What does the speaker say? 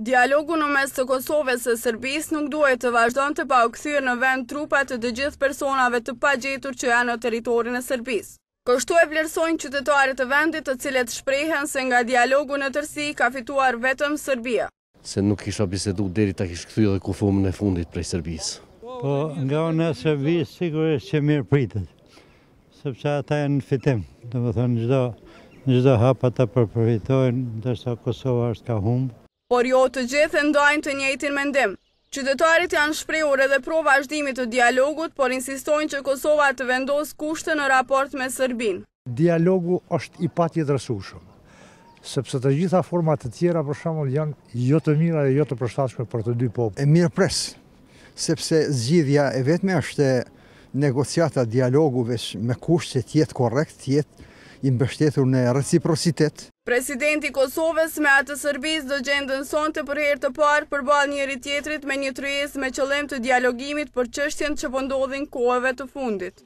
Dialogu në mes të Kosovës e Sërbis nuk duhet të vazhdojnë të pa u këthyrë në vend trupat të dëgjith personave të pa gjetur që janë në teritorin e Sërbis. Kështu e vlerësojnë qytetarët të vendit të cilet shprehen se nga dialogu në tërsi ka fituar vetëm Sërbia. Se nuk kisha bisedu deri ta kishë këthyrë dhe kufumën e fundit prej Sërbis. Po nga në Sërbis sigurisht që mirë pritet, sepse ata e në fitim, dhe më thënë gjdo hapa të përpërvitojnë, dërsa Kosova është ka por jo të gjithë e ndajnë të njëjtin mendim. Qytetarit janë shprehur edhe pro vazhdimit të dialogut, por insistojnë që Kosova të vendosë kushte në raport me Sërbin. Dialogu është i pati sepse të gjitha format të tjera për shumë janë jo të mira e jo të përstashme për të dy popë. E mirë pres, sepse zgjidhja e vetme është negociata dialogu vesh me kushte tjetë korekt, tjetë imbështetur në reciprocitet. Presidenti Kosovës me atë sërbis dë gjendën son të përherë të parë përbal njëri tjetrit me një tryes me qëllim të dialogimit për qështjen që pëndodhin po kohëve të fundit.